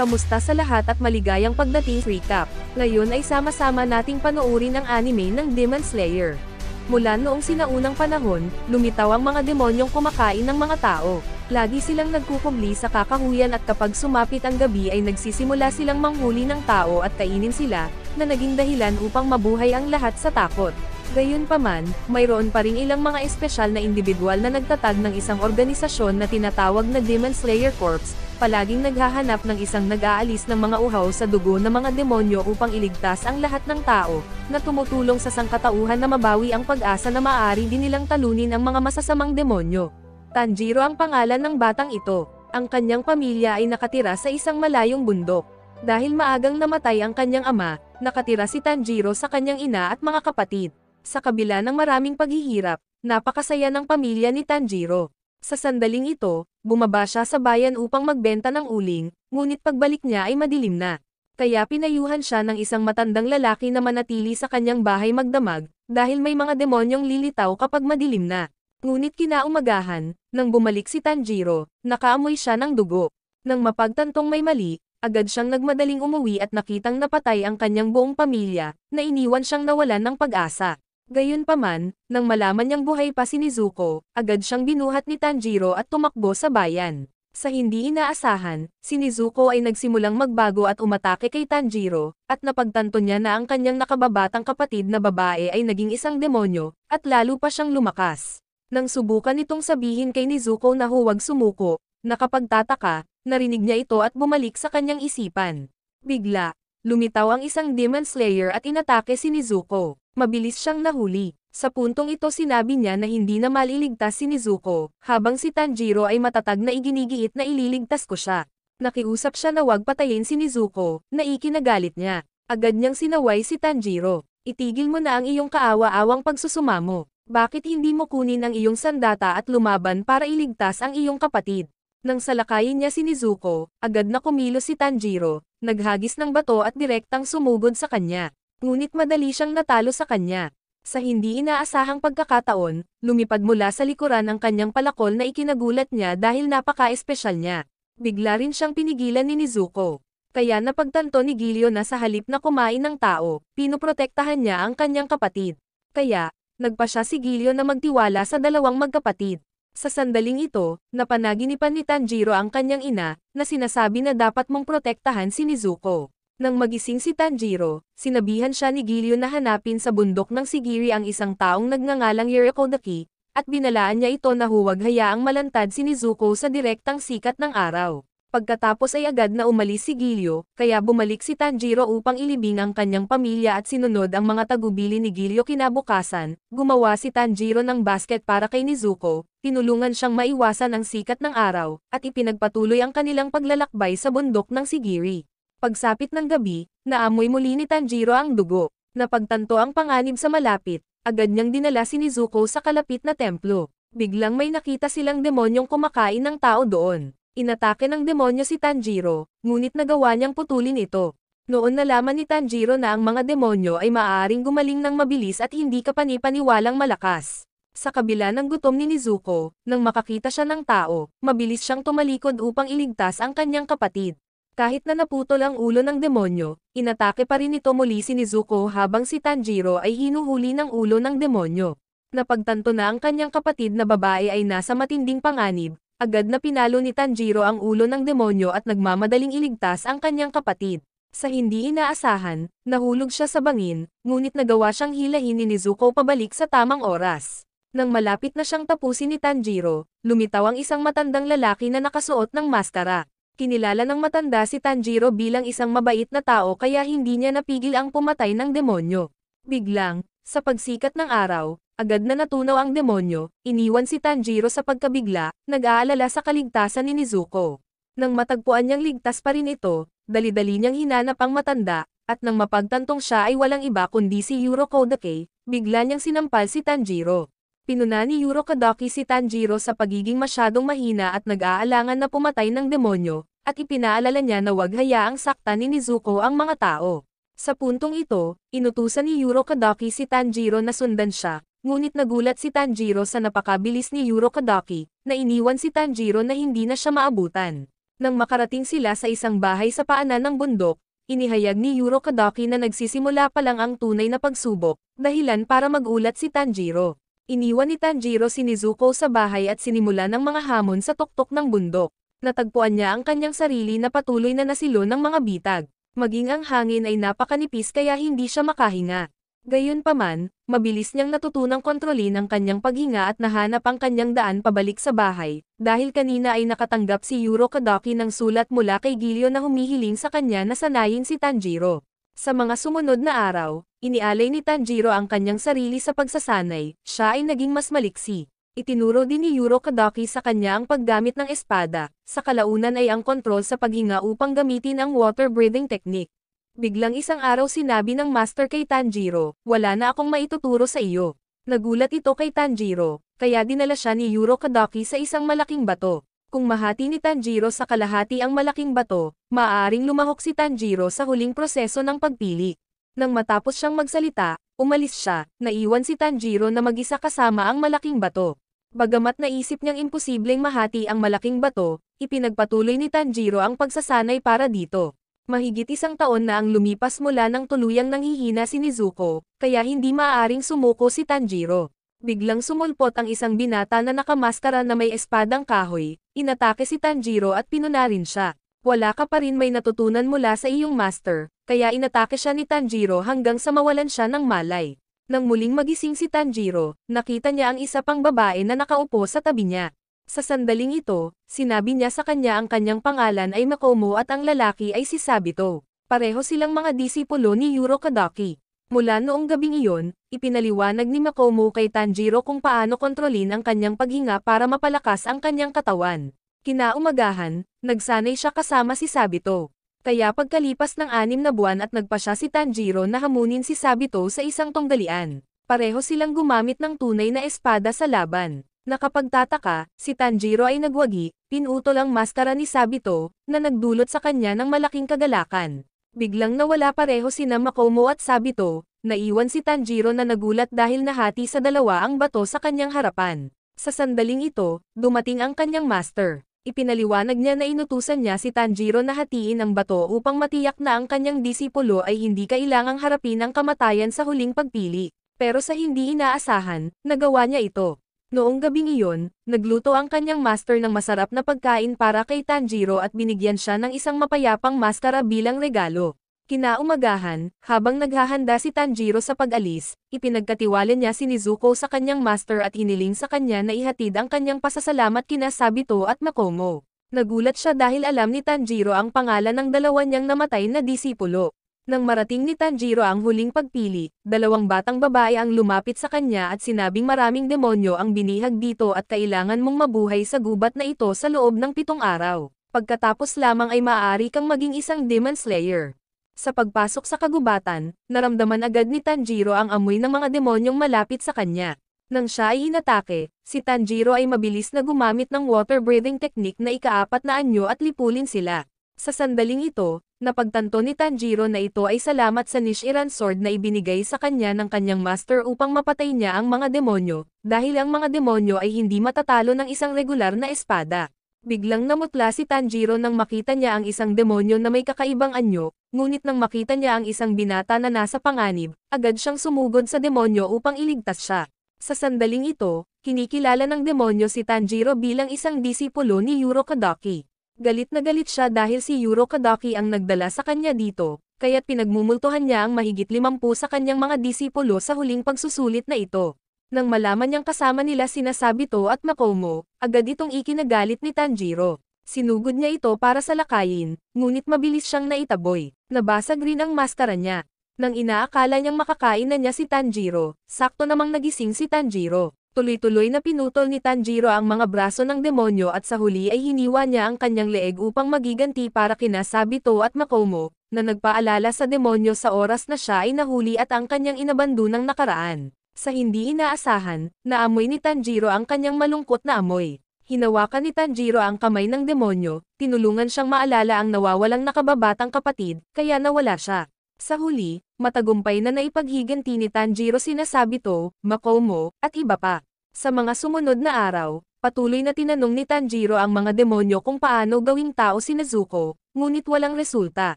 kamusta sa lahat at maligayang pagdating recap. Ngayon ay sama-sama nating panoorin ang anime ng Demon Slayer. Mula noong sinaunang panahon, lumitaw ang mga demonyong kumakain ng mga tao. Lagi silang nagkukumli sa kakahuyan at kapag sumapit ang gabi ay nagsisimula silang manghuli ng tao at kainin sila, na naging dahilan upang mabuhay ang lahat sa takot. Gayunpaman, mayroon pa rin ilang mga espesyal na individual na nagtatag ng isang organisasyon na tinatawag na Demon Slayer Corps, palaging naghahanap ng isang nag-aalis ng mga uhaw sa dugo ng mga demonyo upang iligtas ang lahat ng tao, na tumutulong sa sangkatauhan na mabawi ang pag-asa na maaari din nilang talunin ang mga masasamang demonyo. Tanjiro ang pangalan ng batang ito. Ang kanyang pamilya ay nakatira sa isang malayong bundok. Dahil maagang namatay ang kanyang ama, nakatira si Tanjiro sa kanyang ina at mga kapatid. Sa kabila ng maraming paghihirap, napakasaya ng pamilya ni Tanjiro. Sa sandaling ito, Bumaba siya sa bayan upang magbenta ng uling, ngunit pagbalik niya ay madilim na. Kaya pinayuhan siya ng isang matandang lalaki na manatili sa kanyang bahay magdamag, dahil may mga demonyong lilitaw kapag madilim na. Ngunit kinaumagahan, nang bumalik si Tanjiro, nakaamoy siya ng dugo. Nang mapagtantong may mali, agad siyang nagmadaling umuwi at nakitang napatay ang kanyang buong pamilya, na iniwan siyang nawalan ng pag-asa. Gayunpaman, nang malaman niyang buhay pa si Nezuko, agad siyang binuhat ni Tanjiro at tumakbo sa bayan. Sa hindi inaasahan, si Nezuko ay nagsimulang magbago at umatake kay Tanjiro, at napagtanto niya na ang kanyang nakababatang kapatid na babae ay naging isang demonyo, at lalo pa siyang lumakas. Nang subukan itong sabihin kay Nezuko na huwag sumuko, nakapagtataka, narinig niya ito at bumalik sa kanyang isipan. Bigla, lumitaw ang isang demon slayer at inatake si Nezuko. Mabilis siyang nahuli. Sa puntong ito sinabi niya na hindi na maliligtas si Nezuko, habang si Tanjiro ay matatag na iginigiit na ililigtas ko siya. Nakiusap siya na wag patayin si Nezuko, na ikinagalit niya. Agad niyang sinaway si Tanjiro. Itigil mo na ang iyong kaawa-awang pagsusumamo. Bakit hindi mo kunin ang iyong sandata at lumaban para iligtas ang iyong kapatid? Nang salakayin niya si Nezuko, agad na kumilo si Tanjiro, naghagis ng bato at direktang sumugod sa kanya ngunit madali siyang natalo sa kanya. Sa hindi inaasahang pagkakataon, lumipad mula sa likuran ang kanyang palakol na ikinagulat niya dahil napaka-espesyal niya. Bigla rin siyang pinigilan ni Nizuko. Kaya napagtanto ni Gilio na sa halip na kumain ng tao, pinoprotektahan niya ang kanyang kapatid. Kaya, nagpa siya si Gilio na magtiwala sa dalawang magkapatid. Sa sandaling ito, napanaginipan ni Tanjiro ang kanyang ina, na sinasabi na dapat mong protektahan si Nizuko. Nang magising si Tanjiro, sinabihan siya ni Gilyo na hanapin sa bundok ng Sigiri ang isang taong nagngangalang Yeriko Daki, at binalaan niya ito na huwag hayaang malantad si Nizuko sa direktang sikat ng araw. Pagkatapos ay agad na umalis si Gilyo, kaya bumalik si Tanjiro upang ilibing ang kanyang pamilya at sinunod ang mga tagubili ni Gilyo kinabukasan, gumawa si Tanjiro ng basket para kay Nizuko, tinulungan siyang maiwasan ang sikat ng araw, at ipinagpatuloy ang kanilang paglalakbay sa bundok ng Sigiri. Pagsapit ng gabi, naamoy muli ni Tanjiro ang dugo. Napagtanto ang panganib sa malapit, agad niyang dinala si Nizuko sa kalapit na templo. Biglang may nakita silang demonyong kumakain ng tao doon. Inatake ng demonyo si Tanjiro, ngunit nagawa niyang putulin ito. Noon nalaman ni Tanjiro na ang mga demonyo ay maaaring gumaling ng mabilis at hindi kapanipaniwalang malakas. Sa kabila ng gutom ni Nizuko, nang makakita siya ng tao, mabilis siyang tumalikod upang iligtas ang kanyang kapatid. Kahit na naputol ang ulo ng demonyo, inatake pa rin ito muli si Nezuko habang si Tanjiro ay hinuhuli ng ulo ng demonyo. Napagtanto na ang kanyang kapatid na babae ay nasa matinding panganib, agad na pinalo ni Tanjiro ang ulo ng demonyo at nagmamadaling iligtas ang kanyang kapatid. Sa hindi inaasahan, nahulog siya sa bangin, ngunit nagawa siyang hilahin ni Nezuko pabalik sa tamang oras. Nang malapit na siyang tapusin ni Tanjiro, lumitaw ang isang matandang lalaki na nakasuot ng maskara. Kinilala ng matanda si Tanjiro bilang isang mabait na tao kaya hindi niya napigil ang pumatay ng demonyo. Biglang, sa pagsikat ng araw, agad na natunaw ang demonyo, iniwan si Tanjiro sa pagkabigla, nag-aalala sa kaligtasan ni Nizuko. Nang matagpuan niyang ligtas pa rin ito, dali-dali niyang hinanap ang matanda, at nang mapagtantong siya ay walang iba kundi si Yuroko Dakei, bigla niyang sinampal si Tanjiro pinuna ni Yuro Kadoki si Tanjiro sa pagiging masyadong mahina at nag-aalangan na pumatay ng demonyo, at ipinaalala niya na wag hayaang saktan ni Nizuko ang mga tao. Sa puntong ito, inutusan ni Yuro Kadoki si Tanjiro na sundan siya, ngunit nagulat si Tanjiro sa napakabilis ni Yuro Kadoki, na iniwan si Tanjiro na hindi na siya maabutan. Nang makarating sila sa isang bahay sa paanan ng bundok, inihayag ni Yuro Kadoki na nagsisimula pa lang ang tunay na pagsubok, dahilan para magulat si Tanjiro. Iniwan ni Tanjiro si Nezuko sa bahay at sinimula ng mga hamon sa tuktok ng bundok. Natagpuan niya ang kanyang sarili na patuloy na nasilo ng mga bitag. Maging ang hangin ay napakanipis kaya hindi siya makahinga. Gayunpaman, mabilis niyang natutunang kontrolin ang kanyang paghinga at nahanap ang kanyang daan pabalik sa bahay, dahil kanina ay nakatanggap si Yuro Kadaki ng sulat mula kay Gilio na humihiling sa kanya na sanayin si Tanjiro. Sa mga sumunod na araw, Inialay ni Tanjiro ang kanyang sarili sa pagsasanay, siya ay naging mas maliksi. Itinuro din ni Yuro Kadaki sa kanya ang paggamit ng espada, sa kalaunan ay ang kontrol sa paghinga upang gamitin ang water breathing technique. Biglang isang araw sinabi ng master kay Tanjiro, wala na akong maituturo sa iyo. Nagulat ito kay Tanjiro, kaya dinala siya ni Yuro Kadaki sa isang malaking bato. Kung mahati ni Tanjiro sa kalahati ang malaking bato, maaaring lumahok si Tanjiro sa huling proseso ng pagpili. Nang matapos siyang magsalita, umalis siya, naiwan si Tanjiro na mag-isa kasama ang malaking bato. Bagamat naisip niyang imposibleng mahati ang malaking bato, ipinagpatuloy ni Tanjiro ang pagsasanay para dito. Mahigit isang taon na ang lumipas mula ng tuluyang nanghihina si Nezuko, kaya hindi maaaring sumuko si Tanjiro. Biglang sumulpot ang isang binata na nakamaskara na may espadang kahoy, inatake si Tanjiro at pinunarin siya. Wala ka pa rin may natutunan mula sa iyong master, kaya inatake siya ni Tanjiro hanggang sa mawalan siya ng malay. Nang muling magising si Tanjiro, nakita niya ang isa pang babae na nakaupo sa tabi niya. Sa sandaling ito, sinabi niya sa kanya ang kanyang pangalan ay Makomo at ang lalaki ay si Sabito. Pareho silang mga disipulo ni Yuro Kadaki. Mula noong gabing iyon, ipinaliwanag ni Makomo kay Tanjiro kung paano kontrolin ang kanyang paghinga para mapalakas ang kanyang katawan. Kinaumagahan, Nagsanay siya kasama si Sabito. Kaya pagkalipas ng anim na buwan at nagpa siya si Tanjiro na hamunin si Sabito sa isang tunggalian. Pareho silang gumamit ng tunay na espada sa laban. Nakapagtataka, si Tanjiro ay nagwagi, pinutol ang maskara ni Sabito, na nagdulot sa kanya ng malaking kagalakan. Biglang nawala pareho si Makomo at Sabito, naiwan si Tanjiro na nagulat dahil nahati sa dalawa ang bato sa kanyang harapan. Sa sandaling ito, dumating ang kanyang master. Ipinaliwanag niya na inutusan niya si Tanjiro na hatiin ang bato upang matiyak na ang kanyang disipulo ay hindi kailangang harapin ang kamatayan sa huling pagpili. Pero sa hindi inaasahan, nagawa niya ito. Noong gabing iyon, nagluto ang kanyang master ng masarap na pagkain para kay Tanjiro at binigyan siya ng isang mapayapang maskara bilang regalo. Kinaumagahan, habang naghahanda si Tanjiro sa pag-alis, ipinagkatiwala niya si Nezuko sa kanyang master at hiniling sa kanya na ihatid ang kanyang pasasalamat kina Sabito at Makomo. Nagulat siya dahil alam ni Tanjiro ang pangalan ng dalawa niyang namatay na disipulo. Nang marating ni Tanjiro ang huling pagpili, dalawang batang babae ang lumapit sa kanya at sinabing maraming demonyo ang binihag dito at kailangan mong mabuhay sa gubat na ito sa loob ng pitong araw. Pagkatapos lamang ay maaari kang maging isang demon slayer. Sa pagpasok sa kagubatan, naramdaman agad ni Tanjiro ang amoy ng mga demonyong malapit sa kanya. Nang siya ay hinatake, si Tanjiro ay mabilis na gumamit ng water-breathing technique na ikaapat na anyo at lipulin sila. Sa sandaling ito, napagtanto ni Tanjiro na ito ay salamat sa Nishiran Sword na ibinigay sa kanya ng kanyang master upang mapatay niya ang mga demonyo, dahil ang mga demonyo ay hindi matatalo ng isang regular na espada. Biglang namutla si Tanjiro nang makita niya ang isang demonyo na may kakaibang anyo, ngunit nang makita niya ang isang binata na nasa panganib, agad siyang sumugod sa demonyo upang iligtas siya. Sa sandaling ito, kinikilala ng demonyo si Tanjiro bilang isang disipulo ni Yuro Kadaki. Galit na galit siya dahil si Yuro Kadaki ang nagdala sa kanya dito, kaya't pinagmumultuhan niya ang mahigit limampu sa kanyang mga disipulo sa huling pagsusulit na ito. Nang malaman niyang kasama nila sina Sabito at Makomo, agad itong ikinagalit ni Tanjiro. Sinugod niya ito para salakayin, ngunit mabilis siyang naitaboy. Nabasag rin ang mastara niya. Nang inaakala niyang makakain na niya si Tanjiro, sakto namang nagising si Tanjiro. Tuloy-tuloy na pinutol ni Tanjiro ang mga braso ng demonyo at sa huli ay hiniwa niya ang kanyang leeg upang magiganti para kina Sabito at Makomo, na nagpaalala sa demonyo sa oras na siya ay nahuli at ang kanyang inabandunang nakaraan. Sa hindi inaasahan, naamoy ni Tanjiro ang kanyang malungkot na amoy. Hinawakan ni Tanjiro ang kamay ng demonyo, tinulungan siyang maalala ang nawawalang nakababatang kapatid, kaya nawala siya. Sa huli, matagumpay na naipaghiganti ni Tanjiro sina Sabito, Makomo, at iba pa. Sa mga sumunod na araw, Patuloy na tinanong ni Tanjiro ang mga demonyo kung paano gawing tao si Nezuko, ngunit walang resulta.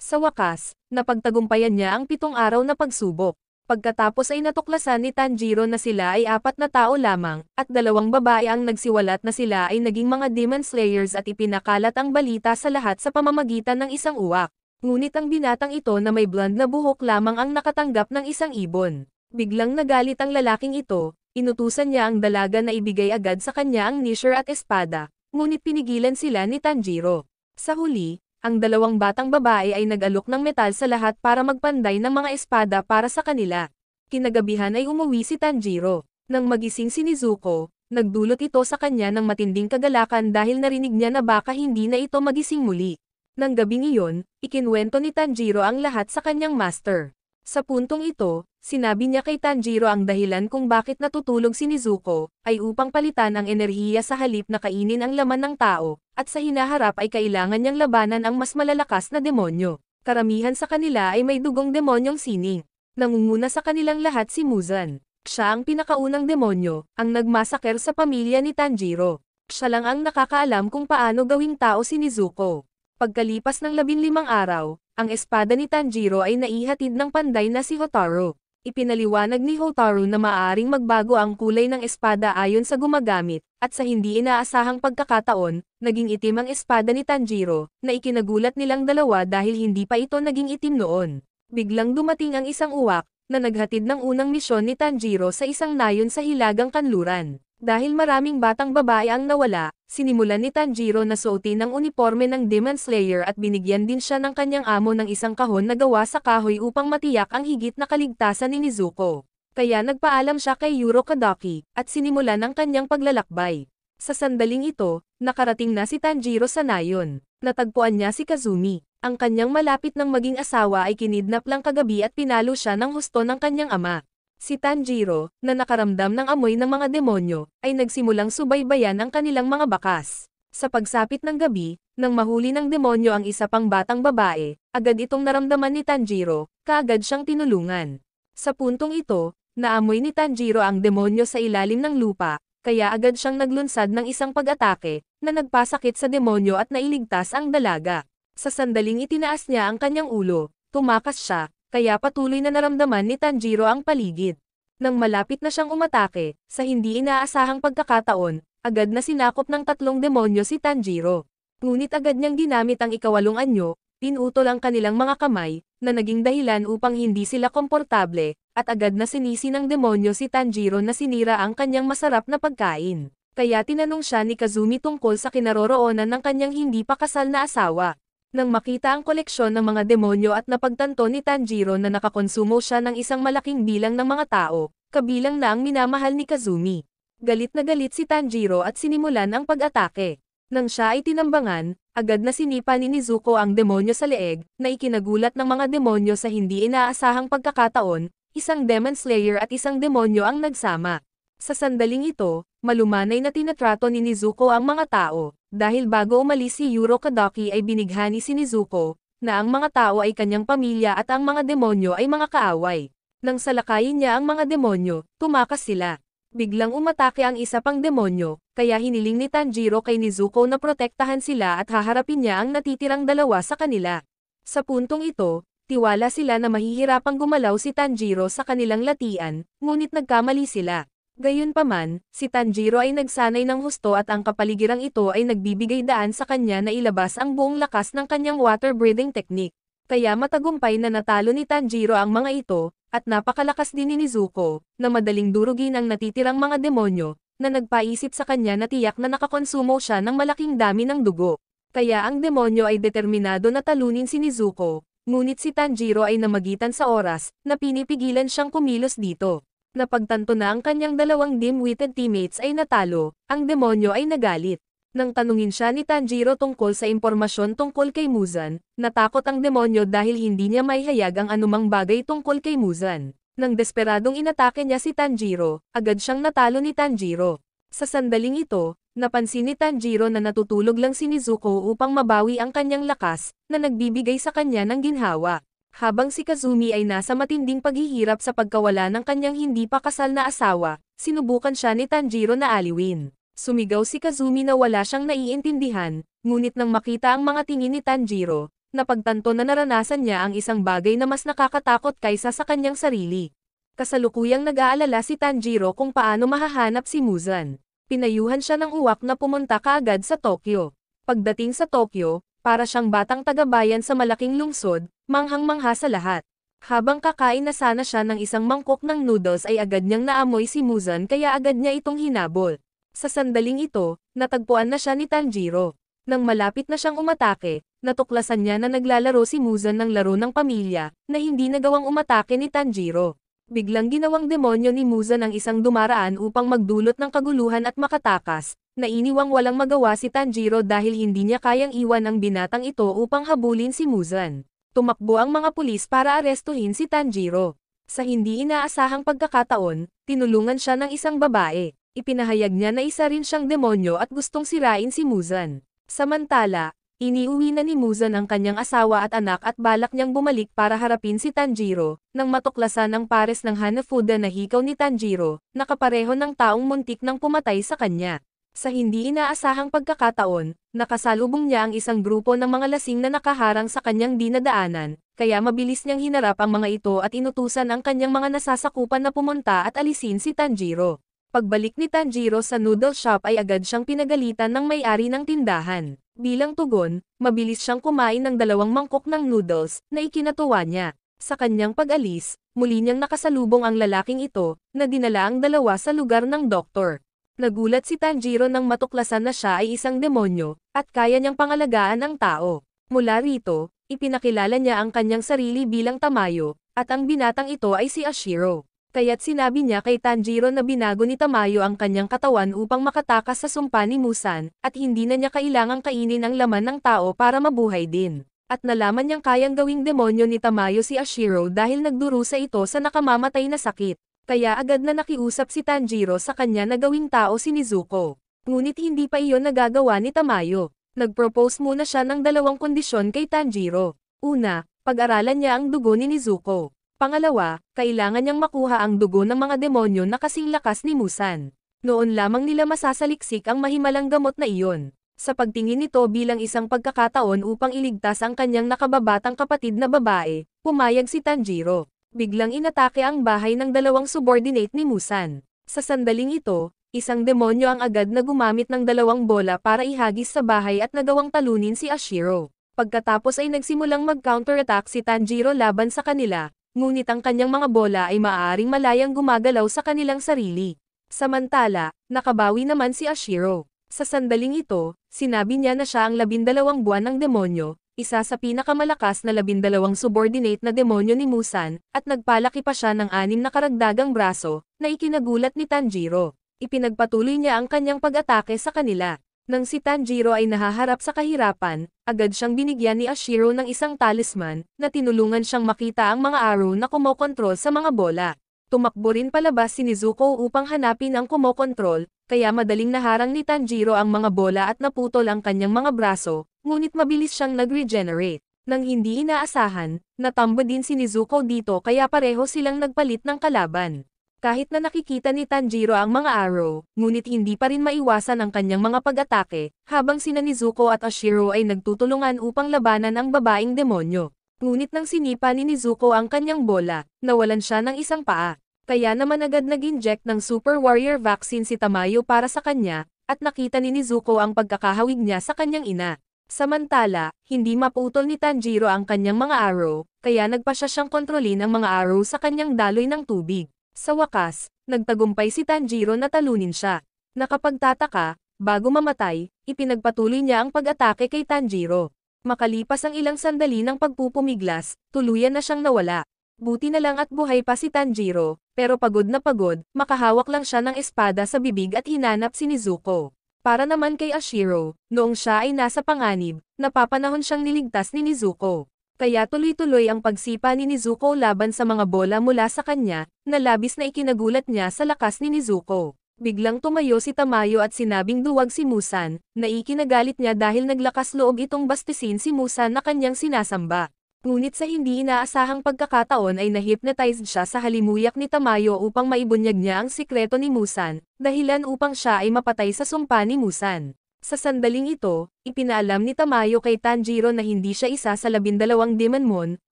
Sa wakas, napagtagumpayan niya ang pitong araw na pagsubok. Pagkatapos ay natuklasan ni Tanjiro na sila ay apat na tao lamang, at dalawang babae ang nagsiwalat na sila ay naging mga demon slayers at ipinakalat ang balita sa lahat sa pamamagitan ng isang uwak. Ngunit ang binatang ito na may blond na buhok lamang ang nakatanggap ng isang ibon. Biglang nagalit ang lalaking ito, inutusan niya ang dalaga na ibigay agad sa kanya ang nisher at espada, ngunit pinigilan sila ni Tanjiro. Sa huli, ang dalawang batang babae ay nagalok ng metal sa lahat para magpanday ng mga espada para sa kanila. Kinagabihan ay umuwi si Tanjiro. Nang magising si Nizuko, nagdulot ito sa kanya ng matinding kagalakan dahil narinig niya na baka hindi na ito magising muli. Nang gabing iyon, ikinwento ni Tanjiro ang lahat sa kanyang master. Sa puntong ito, sinabi niya kay Tanjiro ang dahilan kung bakit natutulog si Nezuko, ay upang palitan ang enerhiya sa halip na kainin ang laman ng tao, at sa hinaharap ay kailangan niyang labanan ang mas malalakas na demonyo. Karamihan sa kanila ay may dugong demonyong sining. Nangunguna sa kanilang lahat si Muzan. Siya ang pinakaunang demonyo, ang nagmasaker sa pamilya ni Tanjiro. Siya lang ang nakakaalam kung paano gawing tao si Nezuko. Pagkalipas ng labinlimang araw, ang espada ni Tanjiro ay naihatid ng panday na si Hotaro. Ipinaliwanag ni Hotaro na maaaring magbago ang kulay ng espada ayon sa gumagamit, at sa hindi inaasahang pagkakataon, naging itim ang espada ni Tanjiro, na ikinagulat nilang dalawa dahil hindi pa ito naging itim noon. Biglang dumating ang isang uwak, na naghatid ng unang misyon ni Tanjiro sa isang nayon sa Hilagang Kanluran. Dahil maraming batang babae ang nawala, sinimulan ni Tanjiro na suotin ang uniforme ng Demon Slayer at binigyan din siya ng kanyang amo ng isang kahon na gawa sa kahoy upang matiyak ang higit na kaligtasan ni Nezuko. Kaya nagpaalam siya kay Yuro Kadaki, at sinimulan ang kanyang paglalakbay. Sa sandaling ito, nakarating na si Tanjiro sa nayon. Natagpuan niya si Kazumi. Ang kanyang malapit ng maging asawa ay kinidnap lang kagabi at pinalo siya ng husto ng kanyang ama. Si Tanjiro, na nakaramdam ng amoy ng mga demonyo, ay nagsimulang subaybayan ang kanilang mga bakas. Sa pagsapit ng gabi, nang mahuli ng demonyo ang isa pang batang babae, agad itong naramdaman ni Tanjiro, kaagad siyang tinulungan. Sa puntong ito, naamoy ni Tanjiro ang demonyo sa ilalim ng lupa, kaya agad siyang naglunsad ng isang pag-atake, na nagpasakit sa demonyo at nailigtas ang dalaga. Sa sandaling itinaas niya ang kanyang ulo, tumakas siya, kaya patuloy na naramdaman ni Tanjiro ang paligid. Nang malapit na siyang umatake, sa hindi inaasahang pagkakataon, agad na sinakop ng tatlong demonyo si Tanjiro. Ngunit agad niyang ginamit ang ikawalong anyo, pinutol ang kanilang mga kamay, na naging dahilan upang hindi sila komportable, at agad na sinisi ng demonyo si Tanjiro na sinira ang kanyang masarap na pagkain. Kaya tinanong siya ni Kazumi tungkol sa kinaroroonan ng kanyang hindi pakasal na asawa. Nang makita ang koleksyon ng mga demonyo at napagtanto ni Tanjiro na nakakonsumo siya ng isang malaking bilang ng mga tao, kabilang na ang minamahal ni Kazumi. Galit na galit si Tanjiro at sinimulan ang pag-atake. Nang siya ay tinambangan, agad na sinipa ni Nizuko ang demonyo sa leeg, na ikinagulat ng mga demonyo sa hindi inaasahang pagkakataon, isang demon slayer at isang demonyo ang nagsama. Sa sandaling ito, malumanay na tinatrato ni Nizuko ang mga tao, dahil bago umalis si Yuro Kadaki ay binigha ni Shinizuko, na ang mga tao ay kanyang pamilya at ang mga demonyo ay mga kaaway. Nang salakayin niya ang mga demonyo, tumakas sila. Biglang umatake ang isa pang demonyo, kaya hiniling ni Tanjiro kay Nizuko na protektahan sila at haharapin niya ang natitirang dalawa sa kanila. Sa puntong ito, tiwala sila na mahihirapang gumalaw si Tanjiro sa kanilang latian, ngunit nagkamali sila. Gayunpaman, si Tanjiro ay nagsanay ng husto at ang kapaligiran ito ay nagbibigay daan sa kanya na ilabas ang buong lakas ng kanyang water breathing technique. Kaya matagumpay na natalo ni Tanjiro ang mga ito, at napakalakas din ni Nizuko, na madaling durugin ang natitirang mga demonyo, na nagpaisip sa kanya na tiyak na nakakonsumo siya ng malaking dami ng dugo. Kaya ang demonyo ay determinado na talunin si Nizuko, ngunit si Tanjiro ay namagitan sa oras, na pinipigilan siyang kumilos dito. Napagtanto na ang kanyang dalawang dim-witted teammates ay natalo, ang demonyo ay nagalit. Nang tanungin siya ni Tanjiro tungkol sa impormasyon tungkol kay Muzan, natakot ang demonyo dahil hindi niya maihayag ang anumang bagay tungkol kay Muzan. Nang desperadong inatake niya si Tanjiro, agad siyang natalo ni Tanjiro. Sa sandaling ito, napansin ni Tanjiro na natutulog lang si Nizuko upang mabawi ang kanyang lakas, na nagbibigay sa kanya ng ginhawa. Habang si Kazumi ay nasa matinding paghihirap sa pagkawala ng kanyang hindi pa kasal na asawa, sinubukan siya ni Tanjiro na aliwin. Sumigaw si Kazumi na wala siyang naiintindihan, ngunit nang makita ang mga tingin ni Tanjiro, napagtanto na naranasan niya ang isang bagay na mas nakakatakot kaysa sa kanyang sarili. Kasalukuyang nag-aalala si Tanjiro kung paano mahahanap si Muzan. Pinayuhan siya ng uwak na pumunta kaagad sa Tokyo. Pagdating sa Tokyo, para siyang batang tagabayan sa malaking lungsod, Manghang-mangha sa lahat. Habang kakain na sana siya ng isang mangkok ng noodles ay agad niyang naamoy si Muzan kaya agad niya itong hinabol. Sa sandaling ito, natagpuan na siya ni Tanjiro. Nang malapit na siyang umatake, natuklasan niya na naglalaro si Muzan ng laro ng pamilya, na hindi nagawang umatake ni Tanjiro. Biglang ginawang demonyo ni Muzan ang isang dumaraan upang magdulot ng kaguluhan at makatakas, nainiwang walang magawa si Tanjiro dahil hindi niya kayang iwan ang binatang ito upang habulin si Muzan tumakbo ang mga pulis para arestuhin si Tanjiro. Sa hindi inaasahang pagkakataon, tinulungan siya ng isang babae. Ipinahayag niya na isa rin siyang demonyo at gustong sirain si Muzan. Samantala, iniuwi na ni Muzan ang kanyang asawa at anak at balak niyang bumalik para harapin si Tanjiro, nang matuklasan ng pares ng Hanafuda na hikaw ni Tanjiro, nakapareho ng taong muntik nang pumatay sa kanya. Sa hindi inaasahang pagkakataon, nakasalubong niya ang isang grupo ng mga lasing na nakaharang sa kanyang dinadaanan, kaya mabilis niyang hinarap ang mga ito at inutusan ang kanyang mga nasasakupan na pumunta at alisin si Tanjiro. Pagbalik ni Tanjiro sa noodle shop ay agad siyang pinagalitan ng may-ari ng tindahan. Bilang tugon, mabilis siyang kumain ng dalawang mangkok ng noodles na ikinatuwa niya. Sa kanyang pag-alis, muli niyang nakasalubong ang lalaking ito na dinala ang dalawa sa lugar ng doktor. Nagulat si Tanjiro nang matuklasan na siya ay isang demonyo, at kaya niyang pangalagaan ang tao. Mula rito, ipinakilala niya ang kanyang sarili bilang Tamayo, at ang binatang ito ay si Ashiro. Kaya't sinabi niya kay Tanjiro na binago ni Tamayo ang kanyang katawan upang makatakas sa sumpa ni Musan, at hindi na niya kailangang kainin ang laman ng tao para mabuhay din. At nalaman niyang kayang gawing demonyo ni Tamayo si Ashiro dahil nagdurusa ito sa nakamamatay na sakit kaya agad na nakiusap si Tanjiro sa kanya na gawing tao si Nezuko. Ngunit hindi pa iyon nagagawa ni Tamayo. Nagpropose muna siya ng dalawang kondisyon kay Tanjiro. Una, pag-aralan niya ang dugo ni Nezuko. Pangalawa, kailangan niyang makuha ang dugo ng mga demonyo na kasing lakas ni Musan. Noon lamang nila masasaliksik ang mahimalang gamot na iyon. Sa pagtingin nito bilang isang pagkakataon upang iligtas ang kanyang nakababatang kapatid na babae, pumayag si Tanjiro biglang inatake ang bahay ng dalawang subordinate ni Musan. Sa sandaling ito, isang demonyo ang agad na gumamit ng dalawang bola para ihagis sa bahay at nagawang talunin si Ashiro. Pagkatapos ay nagsimulang mag-counterattack si Tanjiro laban sa kanila, ngunit ang kanyang mga bola ay maaaring malayang gumagalaw sa kanilang sarili. Samantala, nakabawi naman si Ashiro. Sa sandaling ito, sinabi niya na siya ang labindalawang buwan ng demonyo, isa sa pinakamalakas na labindalawang subordinate na demonyo ni Musan, at nagpalaki pa siya ng anim na karagdagang braso, na ikinagulat ni Tanjiro. Ipinagpatuloy niya ang kanyang pag-atake sa kanila. Nang si Tanjiro ay nahaharap sa kahirapan, agad siyang binigyan ni Ashiro ng isang talisman, na tinulungan siyang makita ang mga araw na kumokontrol sa mga bola. Tumakbo rin palabas si Nizuko upang hanapin ang kumokontrol, kaya madaling naharang ni Tanjiro ang mga bola at naputol ang kanyang mga braso, ngunit mabilis siyang nag-regenerate. Nang hindi inaasahan, natambo din si Nizuko dito kaya pareho silang nagpalit ng kalaban. Kahit na nakikita ni Tanjiro ang mga arrow, ngunit hindi pa rin maiwasan ang kanyang mga pag-atake, habang sina Nizuko at Ashiro ay nagtutulungan upang labanan ang babaeng demonyo. Ngunit nang sinipa ni Nizuko ang kanyang bola, nawalan siya ng isang paa. Kaya naman agad nag-inject ng Super Warrior Vaccine si Tamayo para sa kanya, at nakita ni Nezuko ang pagkakahawig niya sa kanyang ina. Samantala, hindi maputol ni Tanjiro ang kanyang mga arrow, kaya nagpa siya siyang kontrolin ang mga arrow sa kanyang daloy ng tubig. Sa wakas, nagtagumpay si Tanjiro na talunin siya. Nakapagtataka, bago mamatay, ipinagpatuloy niya ang pag-atake kay Tanjiro. Makalipas ang ilang sandali ng pagpupumiglas, tuluyan na siyang nawala. Buti na lang at buhay pa si Tanjiro, pero pagod na pagod, makahawak lang siya ng espada sa bibig at hinanap si Nizuko. Para naman kay Ashiro, noong siya ay nasa panganib, napapanahon siyang niligtas ni Nizuko. Kaya tuloy-tuloy ang pagsipa ni Nizuko laban sa mga bola mula sa kanya, na labis na ikinagulat niya sa lakas ni Nizuko. Biglang tumayo si Tamayo at sinabing duwag si Musan, na ikinagalit niya dahil naglakas loob itong bastisin si Musan na kanyang sinasamba. Ngunit sa hindi inaasahang pagkakataon ay na-hypnotized siya sa halimuyak ni Tamayo upang maibunyag niya ang sikreto ni Musan, dahilan upang siya ay mapatay sa sumpa ni Musan. Sa sandaling ito, ipinaalam ni Tamayo kay Tanjiro na hindi siya isa sa labindalawang Moon,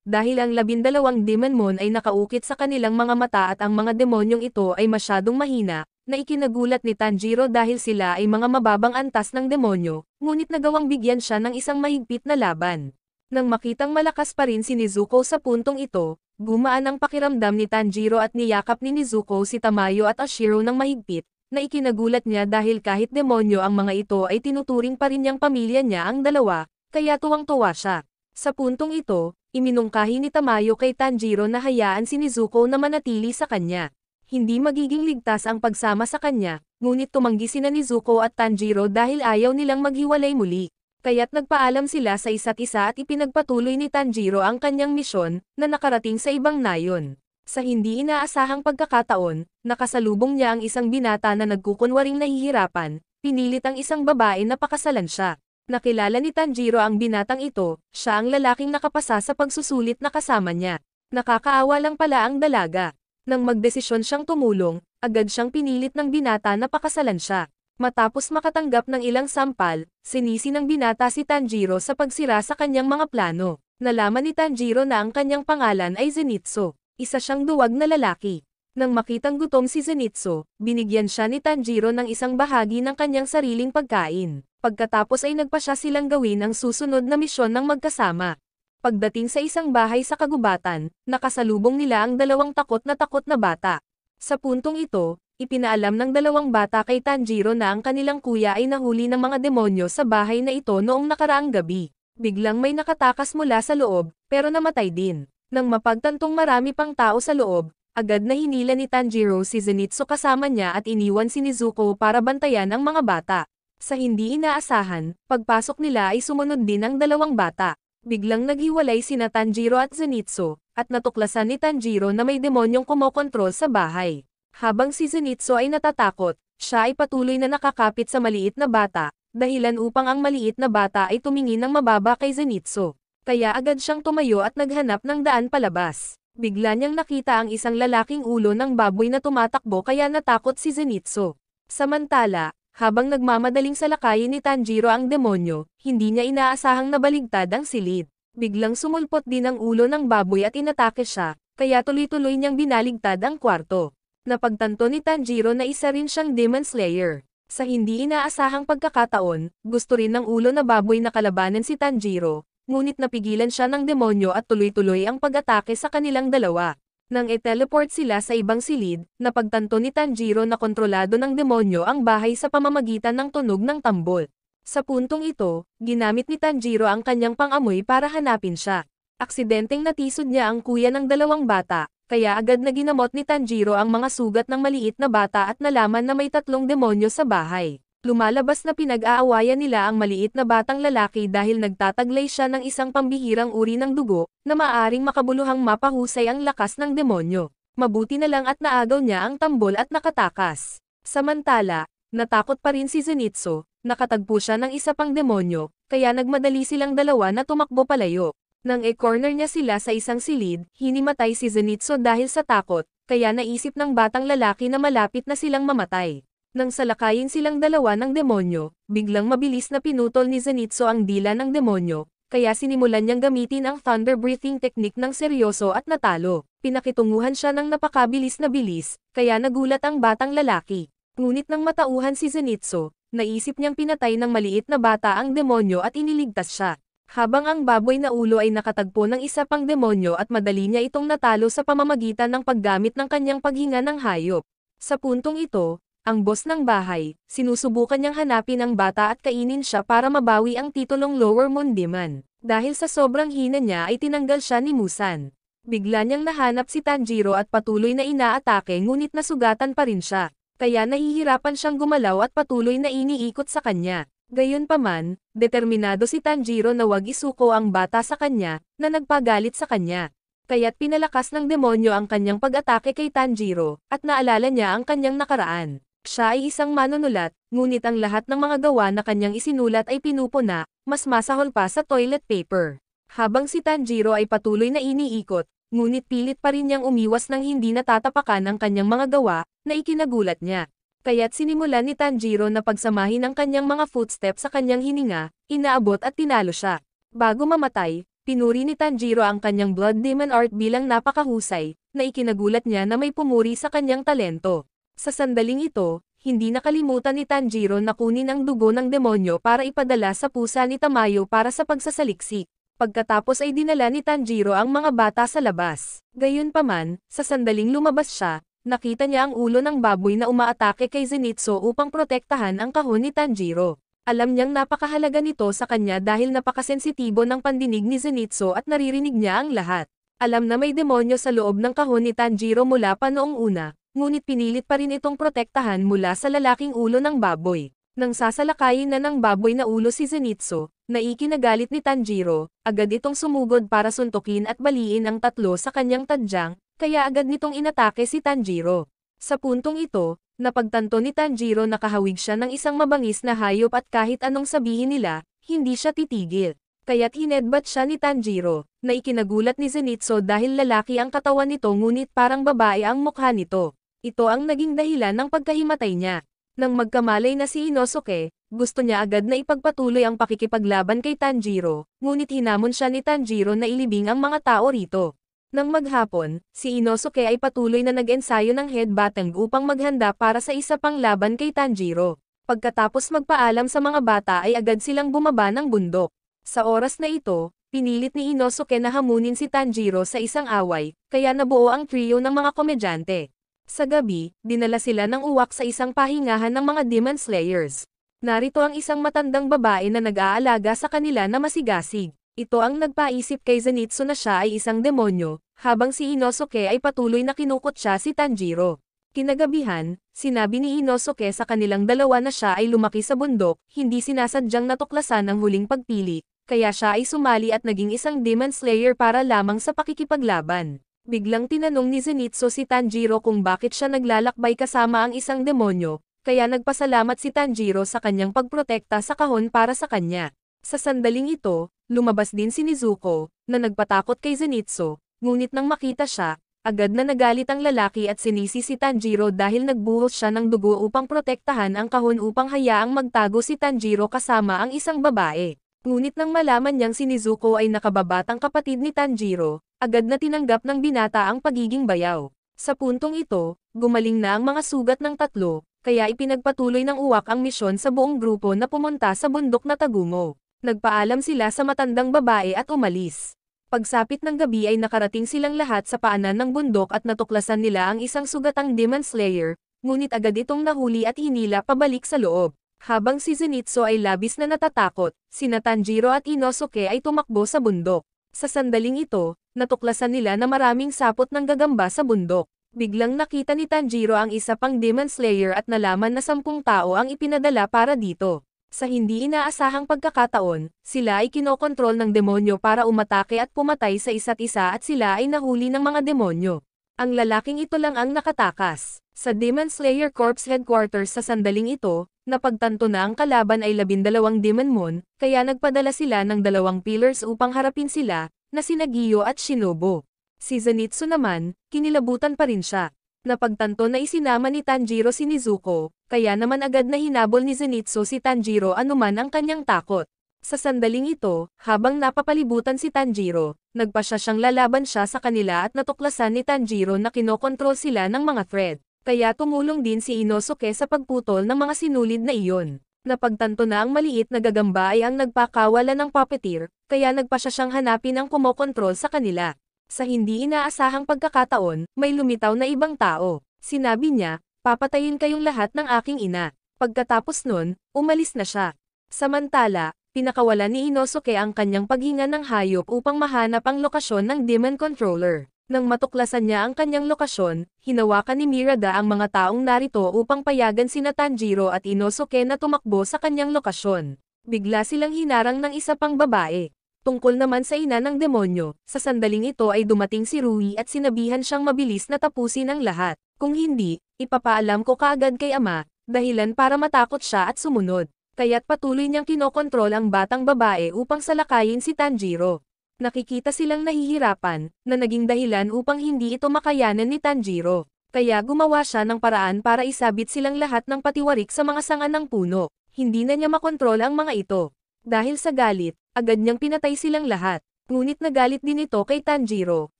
dahil ang labindalawang Moon ay nakaukit sa kanilang mga mata at ang mga demonyong ito ay masyadong mahina, na ikinagulat ni Tanjiro dahil sila ay mga mababang antas ng demonyo, ngunit nagawang bigyan siya ng isang mahigpit na laban. Nang makitang malakas pa rin si Nezuko sa puntong ito, gumaan ang pakiramdam ni Tanjiro at niyakap ni Nezuko si Tamayo at Ashiro ng mahigpit, na ikinagulat niya dahil kahit demonyo ang mga ito ay tinuturing pa rin niyang pamilya niya ang dalawa, kaya tuwang-tuwa siya. Sa puntong ito, iminungkahi ni Tamayo kay Tanjiro na hayaan si Nezuko na manatili sa kanya. Hindi magiging ligtas ang pagsama sa kanya, ngunit tumanggi sina Nezuko at Tanjiro dahil ayaw nilang maghiwalay muli kaya't nagpaalam sila sa isa't isa at ipinagpatuloy ni Tanjiro ang kanyang misyon, na nakarating sa ibang nayon. Sa hindi inaasahang pagkakataon, nakasalubong niya ang isang binata na nagkukunwaring nahihirapan, pinilit ang isang babae na pakasalan siya. Nakilala ni Tanjiro ang binatang ito, siya ang lalaking nakapasa sa pagsusulit na kasama niya. Nakakaawa lang pala ang dalaga. Nang magdesisyon siyang tumulong, agad siyang pinilit ng binata na pakasalan siya. Matapos makatanggap ng ilang sampal, sinisi ng binata si Tanjiro sa pagsira sa kanyang mga plano. Nalaman ni Tanjiro na ang kanyang pangalan ay Zenitsu, isa siyang duwag na lalaki. Nang makitang gutom si Zenitsu, binigyan siya ni Tanjiro ng isang bahagi ng kanyang sariling pagkain. Pagkatapos ay nagpa siya silang gawin ang susunod na misyon ng magkasama. Pagdating sa isang bahay sa kagubatan, nakasalubong nila ang dalawang takot na takot na bata. Sa puntong ito, Ipinalam ng dalawang bata kay Tanjiro na ang kanilang kuya ay nahuli ng mga demonyo sa bahay na ito noong nakaraang gabi. Biglang may nakatakas mula sa loob, pero namatay din. Nang mapagtantong marami pang tao sa loob, agad na hinila ni Tanjiro si Zenitsu kasama niya at iniwan si Nizuko para bantayan ang mga bata. Sa hindi inaasahan, pagpasok nila ay sumunod din ang dalawang bata. Biglang naghiwalay sina Tanjiro at Zenitsu, at natuklasan ni Tanjiro na may demonyong kumokontrol sa bahay. Habang si Zenitsu ay natatakot, siya ay patuloy na nakakapit sa maliit na bata, dahilan upang ang maliit na bata ay tumingin ng mababa kay Zenitsu. Kaya agad siyang tumayo at naghanap ng daan palabas. Bigla niyang nakita ang isang lalaking ulo ng baboy na tumatakbo kaya natakot si Zenitsu. Samantala, habang nagmamadaling salakayin ni Tanjiro ang demonyo, hindi niya inaasahang nabaligtad ang silid. Biglang sumulpot din ang ulo ng baboy at inatake siya, kaya tuloy-tuloy niyang binaligtad ang kwarto. Napagtanto ni Tanjiro na isa rin siyang Demon Slayer. Sa hindi inaasahang pagkakataon, gusto rin ng ulo na baboy na kalabanan si Tanjiro, ngunit napigilan siya ng demonyo at tuloy-tuloy ang pag-atake sa kanilang dalawa. Nang e-teleport sila sa ibang silid, napagtanto ni Tanjiro na kontrolado ng demonyo ang bahay sa pamamagitan ng tunog ng tambol. Sa puntong ito, ginamit ni Tanjiro ang kanyang pangamoy para hanapin siya. Aksidenteng natisod niya ang kuya ng dalawang bata, kaya agad na ginamot ni Tanjiro ang mga sugat ng maliit na bata at nalaman na may tatlong demonyo sa bahay. Lumalabas na pinag-aawayan nila ang maliit na batang lalaki dahil nagtataglay siya ng isang pambihirang uri ng dugo, na maaring makabuluhang mapahusay ang lakas ng demonyo. Mabuti na lang at naagaw niya ang tambol at nakatakas. Samantala, natakot pa rin si Zenitsu, nakatagpo siya ng isa pang demonyo, kaya nagmadali silang dalawa na tumakbo palayo. Nang e-corner niya sila sa isang silid, hinimatay si Zenitsu dahil sa takot, kaya naisip ng batang lalaki na malapit na silang mamatay. Nang salakayin silang dalawa ng demonyo, biglang mabilis na pinutol ni Zenitsu ang dila ng demonyo, kaya sinimulan niyang gamitin ang thunder breathing technique ng seryoso at natalo. Pinakitunguhan siya ng napakabilis na bilis, kaya nagulat ang batang lalaki. Ngunit nang matauhan si Zenitsu, naisip niyang pinatay ng maliit na bata ang demonyo at iniligtas siya. Habang ang baboy na ulo ay nakatagpo ng isa pang demonyo at madali niya itong natalo sa pamamagitan ng paggamit ng kanyang paghinga ng hayop. Sa puntong ito, ang boss ng bahay, sinusubukan niyang hanapin ang bata at kainin siya para mabawi ang titulong Lower Moon Demon. Dahil sa sobrang hina niya ay tinanggal siya ni Musan. Bigla niyang nahanap si Tanjiro at patuloy na inaatake ngunit nasugatan pa rin siya kaya nahihirapan siyang gumalaw at patuloy na iniikot sa kanya. Gayunpaman, determinado si Tanjiro na wag isuko ang bata sa kanya, na nagpagalit sa kanya. Kaya't pinalakas ng demonyo ang kanyang pag-atake kay Tanjiro, at naalala niya ang kanyang nakaraan. Siya ay isang manunulat, ngunit ang lahat ng mga gawa na kanyang isinulat ay pinupuna, mas masahol pa sa toilet paper. Habang si Tanjiro ay patuloy na iniikot, ngunit pilit pa rin niyang umiwas nang hindi natatapakan ang kanyang mga gawa, na ikinagulat niya kaya't sinimulan ni Tanjiro na pagsamahin ang kanyang mga footsteps sa kanyang hininga, inaabot at tinalo siya. Bago mamatay, pinuri ni Tanjiro ang kanyang Blood Demon Art bilang napakahusay, na ikinagulat niya na may pumuri sa kanyang talento. Sa sandaling ito, hindi nakalimutan ni Tanjiro na kunin ang dugo ng demonyo para ipadala sa pusa ni Tamayo para sa pagsasaliksik. Pagkatapos ay dinala ni Tanjiro ang mga bata sa labas. Gayunpaman, sa sandaling lumabas siya, nakita niya ang ulo ng baboy na umaatake kay Zenitsu upang protektahan ang kahon ni Tanjiro. Alam niyang napakahalaga nito sa kanya dahil napakasensitibo ng pandinig ni Zenitsu at naririnig niya ang lahat. Alam na may demonyo sa loob ng kahon ni Tanjiro mula pa noong una, ngunit pinilit pa rin itong protektahan mula sa lalaking ulo ng baboy. Nang sasalakayin na ng baboy na ulo si Zenitsu, na ikinagalit ni Tanjiro, agad itong sumugod para suntukin at baliin ang tatlo sa kanyang tadyang, kaya agad nitong inatake si Tanjiro. Sa puntong ito, napagtanto ni Tanjiro na kahawig siya ng isang mabangis na hayop at kahit anong sabihin nila, hindi siya titigil. Kaya't hinedbat siya ni Tanjiro, na ikinagulat ni Zenitsu dahil lalaki ang katawan nito ngunit parang babae ang mukha nito. Ito ang naging dahilan ng pagkahimatay niya. Nang magkamalay na si Inosuke, gusto niya agad na ipagpatuloy ang pakikipaglaban kay Tanjiro, ngunit hinamon siya ni Tanjiro na ilibing ang mga tao rito. Nang maghapon, si Inosuke ay patuloy na nag-ensayo ng headbatang upang maghanda para sa isa pang laban kay Tanjiro. Pagkatapos magpaalam sa mga bata ay agad silang bumaba ng bundok. Sa oras na ito, pinilit ni Inosuke na hamunin si Tanjiro sa isang away, kaya nabuo ang trio ng mga komedyante. Sa gabi, dinala sila ng uwak sa isang pahingahan ng mga Demon Slayers. Narito ang isang matandang babae na nag-aalaga sa kanila na masigasig. Ito ang nagpaisip kay Zenitsu na siya ay isang demonyo, habang si Inosuke ay patuloy na kinukot siya si Tanjiro. Kinagabihan, sinabi ni Inosuke sa kanilang dalawa na siya ay lumaki sa bundok, hindi sinasadyang natuklasan ang huling pagpili, kaya siya ay sumali at naging isang Demon Slayer para lamang sa pakikipaglaban. Biglang tinanong ni Zenitsu si Tanjiro kung bakit siya naglalakbay kasama ang isang demonyo, kaya nagpasalamat si Tanjiro sa kanyang pagprotekta sa kahon para sa kanya. Sa sandaling ito, lumabas din si Nizuko, na nagpatakot kay Zenitsu, Ngunit nang makita siya, agad na nagalit ang lalaki at sinisi si Tanjiro dahil nagbuhos siya ng dugo upang protektahan ang kahon upang hayaang magtago si Tanjiro kasama ang isang babae. Ngunit nang malaman niyang si Nizuko ay nakababatang kapatid ni Tanjiro, agad na tinanggap ng binata ang pagiging bayaw. Sa puntong ito, gumaling na ang mga sugat ng tatlo, kaya ipinagpatuloy ng uwak ang misyon sa buong grupo na pumunta sa bundok na Tagumo. Nagpaalam sila sa matandang babae at umalis. Pagsapit ng gabi ay nakarating silang lahat sa paanan ng bundok at natuklasan nila ang isang sugatang Demon Slayer, ngunit agad itong nahuli at hinila pabalik sa loob. Habang si Zenitsu ay labis na natatakot, sina Tanjiro at Inosuke ay tumakbo sa bundok. Sa sandaling ito, natuklasan nila na maraming sapot ng gagamba sa bundok. Biglang nakita ni Tanjiro ang isa pang Demon Slayer at nalaman na sampung tao ang ipinadala para dito. Sa hindi inaasahang pagkakataon, sila ay kinokontrol ng demonyo para umatake at pumatay sa isa't isa at sila ay nahuli ng mga demonyo. Ang lalaking ito lang ang nakatakas. Sa Demon Slayer Corps headquarters sa sandaling ito, napagtanto na ang kalaban ay labindalawang Demon Moon, kaya nagpadala sila ng dalawang pillars upang harapin sila, na sinagiyo at Shinobo. Si Zenitsu naman, kinilabutan pa rin siya. Napagtanto na isinama ni Tanjiro si Nezuko, kaya naman agad na hinabol ni Zenitsu si Tanjiro anuman ang kanyang takot. Sa sandaling ito, habang napapalibutan si Tanjiro, nagpa siya siyang lalaban siya sa kanila at natuklasan ni Tanjiro na kinokontrol sila ng mga thread. Kaya tumulong din si Inosuke sa pagputol ng mga sinulid na iyon. Napagtanto na ang maliit na gagamba ay ang nagpakawala ng puppeteer, kaya nagpa siya siyang hanapin ang kumokontrol sa kanila. Sa hindi inaasahang pagkakataon, may lumitaw na ibang tao. Sinabi niya, papatayin kayong lahat ng aking ina. Pagkatapos nun, umalis na siya. Samantala, pinakawala ni Inosuke ang kanyang paghinga ng hayop upang mahanap ang lokasyon ng demon controller. Nang matuklasan niya ang kanyang lokasyon, hinawakan ni Mirada ang mga taong narito upang payagan sina Tanjiro at Inosuke na tumakbo sa kanyang lokasyon. Bigla silang hinarang ng isa pang babae. Tungkol naman sa ina ng demonyo, sa sandaling ito ay dumating si Rui at sinabihan siyang mabilis na tapusin ang lahat. Kung hindi, ipapaalam ko kaagad kay ama, dahilan para matakot siya at sumunod. Kaya't patuloy niyang kinokontrol ang batang babae upang salakayin si Tanjiro. Nakikita silang nahihirapan, na naging dahilan upang hindi ito makayanan ni Tanjiro. Kaya gumawa siya ng paraan para isabit silang lahat ng patiwarik sa mga sanga ng puno. Hindi na niya makontrol ang mga ito. Dahil sa galit, agad niyang pinatay silang lahat. Ngunit nagalit din ito kay Tanjiro,